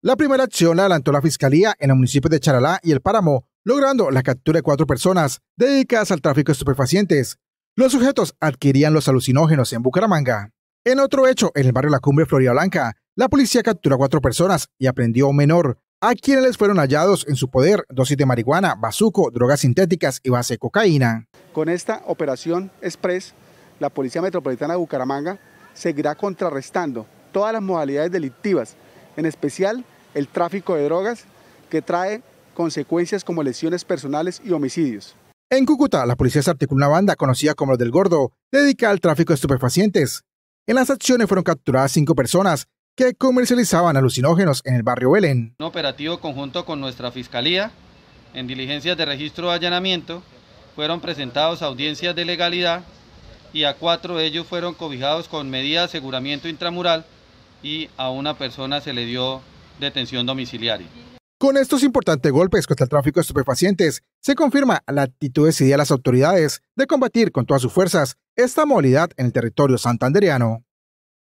La primera acción la adelantó la fiscalía en el municipio de Charalá y el Páramo, logrando la captura de cuatro personas dedicadas al tráfico de estupefacientes. Los sujetos adquirían los alucinógenos en Bucaramanga. En otro hecho, en el barrio La Cumbre, Florida Blanca, la policía capturó a cuatro personas y aprendió a un menor, a quienes les fueron hallados en su poder dosis de marihuana, bazuco, drogas sintéticas y base de cocaína. Con esta operación express, la Policía Metropolitana de Bucaramanga seguirá contrarrestando todas las modalidades delictivas en especial el tráfico de drogas, que trae consecuencias como lesiones personales y homicidios. En Cúcuta, la policía se articuló una banda conocida como los del Gordo, dedicada al tráfico de estupefacientes. En las acciones fueron capturadas cinco personas que comercializaban alucinógenos en el barrio Belén. Un operativo conjunto con nuestra fiscalía, en diligencias de registro de allanamiento, fueron presentados audiencias de legalidad y a cuatro de ellos fueron cobijados con medidas de aseguramiento intramural y a una persona se le dio detención domiciliaria. Con estos importantes golpes contra el tráfico de estupefacientes, se confirma la actitud decidida de las autoridades de combatir con todas sus fuerzas esta movilidad en el territorio santandereano.